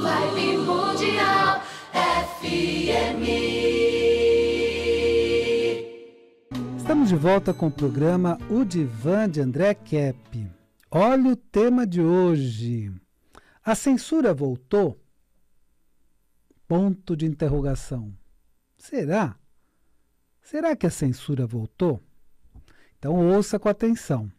Vibe Mundial FM. Estamos de volta com o programa O Divã de André Kepp. Olha o tema de hoje. A censura voltou? Ponto de interrogação. Será? Será que a censura voltou? Então ouça com atenção.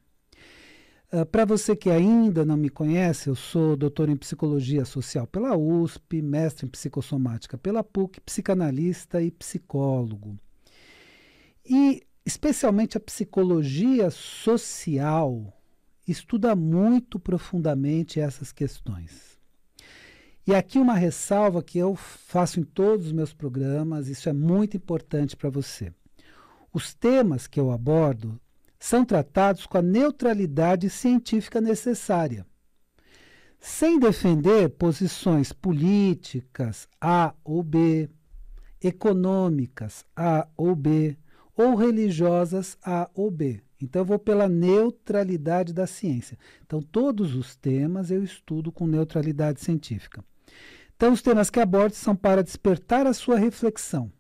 Uh, ah, Para você que ainda não me conhece, eu sou doutor em psicologia social pela USP, mestre em psicossomática pela PUC, psicanalista e psicólogo. E especialmente a psicologia social estuda muito profundamente essas questões. E aqui uma ressalva que eu faço em todos os meus programas, isso é muito importante para você. Os temas que eu abordo são tratados com a neutralidade científica necessária, sem defender posições políticas A ou B, econômicas A ou B, ou religiosas A ou B. Então, eu vou pela neutralidade da ciência. Então, todos os temas eu estudo com neutralidade científica. Então, os temas que abordo são para despertar a sua reflexão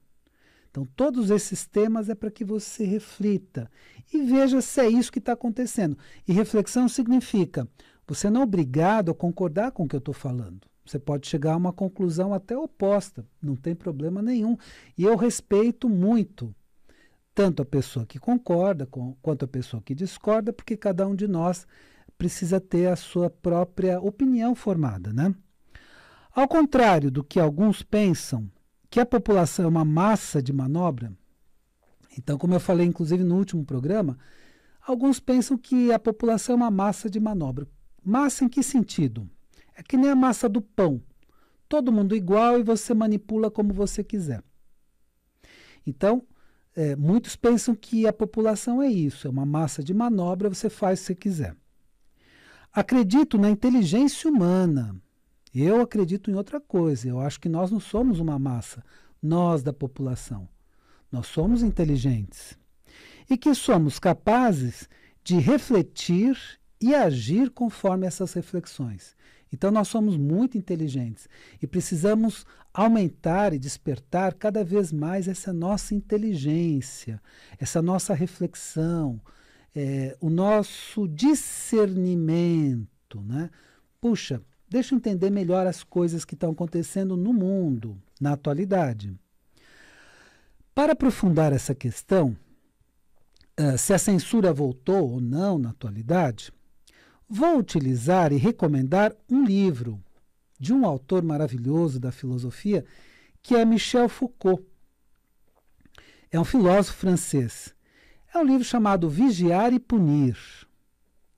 então, todos esses temas é para que você reflita e veja se é isso que está acontecendo. E reflexão significa você não é obrigado a concordar com o que eu estou falando. Você pode chegar a uma conclusão até oposta, não tem problema nenhum. E eu respeito muito tanto a pessoa que concorda com, quanto a pessoa que discorda, porque cada um de nós precisa ter a sua própria opinião formada, né? Ao contrário do que alguns pensam, que a população é uma massa de manobra. Então, como eu falei inclusive no último programa, alguns pensam que a população é uma massa de manobra. Massa em que sentido? É que nem a massa do pão. Todo mundo igual e você manipula como você quiser. Então, é, muitos pensam que a população é isso, é uma massa de manobra, você faz o que você quiser. Acredito na inteligência humana, eu acredito em outra coisa. Eu acho que nós não somos uma massa, nós da população. Nós somos inteligentes e que somos capazes de refletir e agir conforme essas reflexões. Então, nós somos muito inteligentes e precisamos aumentar e despertar cada vez mais essa nossa inteligência, essa nossa reflexão, é, o nosso discernimento. Né? Puxa, deixa entender melhor as coisas que estão acontecendo no mundo, na atualidade. Para aprofundar essa questão, eh, se a censura voltou ou não na atualidade, vou utilizar e recomendar um livro de um autor maravilhoso da filosofia, que é Michel Foucault. É um filósofo francês. É um livro chamado Vigiar e Punir,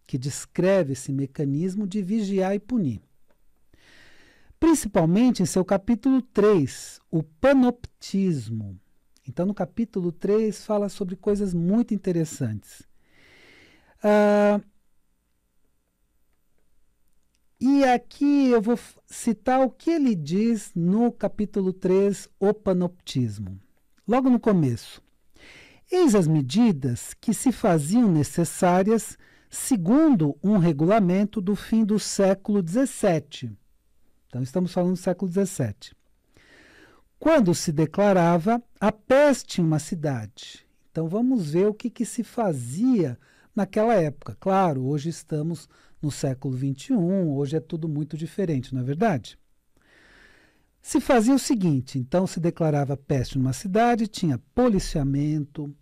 que descreve esse mecanismo de vigiar e punir principalmente em seu capítulo 3, o panoptismo. Então, no capítulo 3, fala sobre coisas muito interessantes. Ah, e aqui eu vou citar o que ele diz no capítulo 3, o panoptismo. Logo no começo. Eis as medidas que se faziam necessárias segundo um regulamento do fim do século XVII então, estamos falando do século XVII. Quando se declarava a peste em uma cidade. Então, vamos ver o que, que se fazia naquela época. Claro, hoje estamos no século XXI, hoje é tudo muito diferente, não é verdade? Se fazia o seguinte: então se declarava peste em uma cidade, tinha policiamento,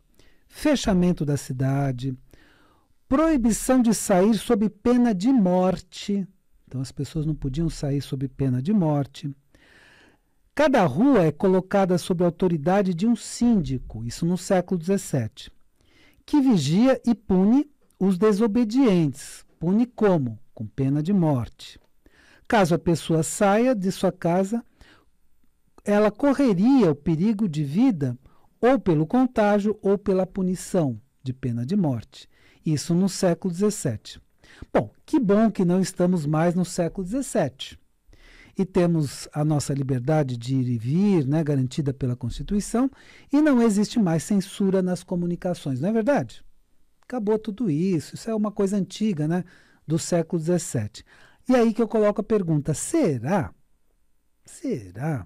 fechamento da cidade, proibição de sair sob pena de morte então as pessoas não podiam sair sob pena de morte. Cada rua é colocada sob a autoridade de um síndico, isso no século XVII, que vigia e pune os desobedientes. Pune como? Com pena de morte. Caso a pessoa saia de sua casa, ela correria o perigo de vida ou pelo contágio ou pela punição de pena de morte. Isso no século XVII. Bom, que bom que não estamos mais no século XVII. E temos a nossa liberdade de ir e vir, né, garantida pela Constituição, e não existe mais censura nas comunicações, não é verdade? Acabou tudo isso, isso é uma coisa antiga, né, do século XVII. E aí que eu coloco a pergunta: será? Será?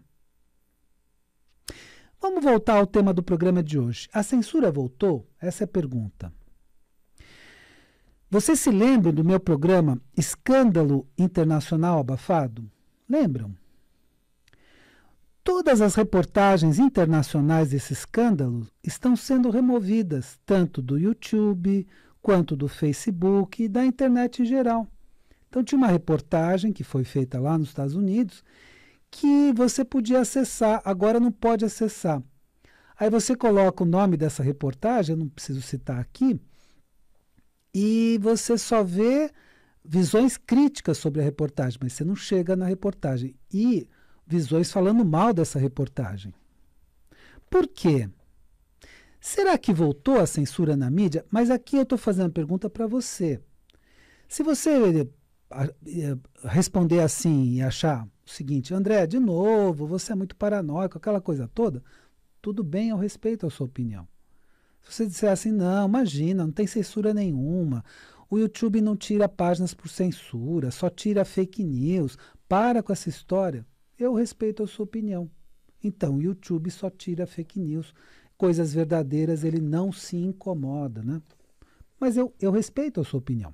Vamos voltar ao tema do programa de hoje. A censura voltou? Essa é a pergunta. Vocês se lembram do meu programa Escândalo Internacional Abafado? Lembram? Todas as reportagens internacionais desse escândalo estão sendo removidas, tanto do YouTube quanto do Facebook e da internet em geral. Então, tinha uma reportagem que foi feita lá nos Estados Unidos que você podia acessar, agora não pode acessar. Aí você coloca o nome dessa reportagem, eu não preciso citar aqui, e você só vê visões críticas sobre a reportagem, mas você não chega na reportagem. E visões falando mal dessa reportagem. Por quê? Será que voltou a censura na mídia? Mas aqui eu estou fazendo a pergunta para você. Se você eh, eh, responder assim e achar o seguinte, André, de novo, você é muito paranoico, aquela coisa toda, tudo bem, eu respeito a sua opinião. Se você disser assim, não, imagina, não tem censura nenhuma. O YouTube não tira páginas por censura, só tira fake news. Para com essa história. Eu respeito a sua opinião. Então, o YouTube só tira fake news. Coisas verdadeiras ele não se incomoda, né? Mas eu, eu respeito a sua opinião.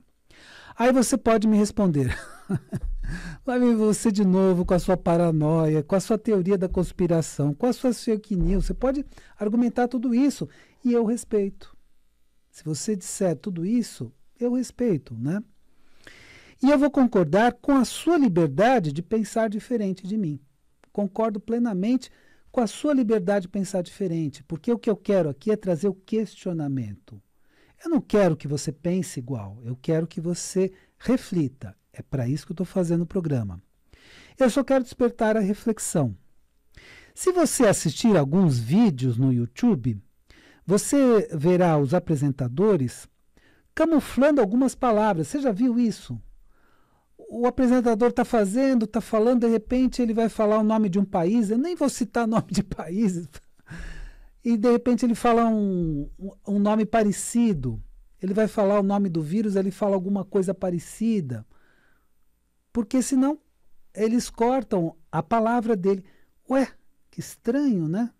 Aí você pode me responder. Lá vem você de novo com a sua paranoia, com a sua teoria da conspiração, com as suas fake news. Você pode argumentar tudo isso e eu respeito. Se você disser tudo isso, eu respeito, né? E eu vou concordar com a sua liberdade de pensar diferente de mim. Concordo plenamente com a sua liberdade de pensar diferente, porque o que eu quero aqui é trazer o questionamento. Eu não quero que você pense igual, eu quero que você reflita. É para isso que eu estou fazendo o programa. Eu só quero despertar a reflexão. Se você assistir alguns vídeos no YouTube, você verá os apresentadores camuflando algumas palavras. Você já viu isso? O apresentador está fazendo, está falando, de repente ele vai falar o nome de um país. Eu nem vou citar nome de países. E de repente ele fala um, um nome parecido. Ele vai falar o nome do vírus, ele fala alguma coisa parecida porque senão eles cortam a palavra dele. Ué, que estranho, né?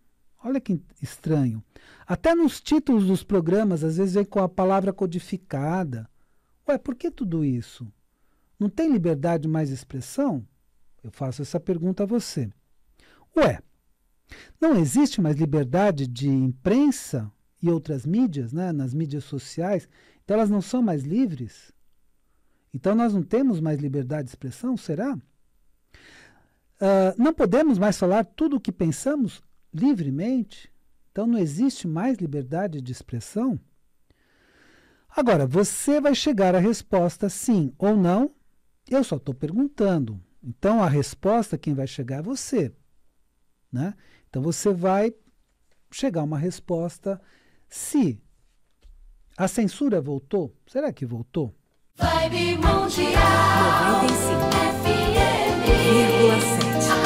Olha que estranho. Até nos títulos dos programas, às vezes vem com a palavra codificada. Ué, por que tudo isso? Não tem liberdade mais de expressão? Eu faço essa pergunta a você. Ué, não existe mais liberdade de imprensa e outras mídias, né? nas mídias sociais? Então elas não são mais livres? Então nós não temos mais liberdade de expressão, será? Uh, não podemos mais falar tudo o que pensamos livremente? Então não existe mais liberdade de expressão? Agora, você vai chegar à resposta sim ou não? Eu só estou perguntando. Então a resposta quem vai chegar é você. Né? Então você vai chegar a uma resposta se a censura voltou. Será que voltou? Vibe Mundial 95,7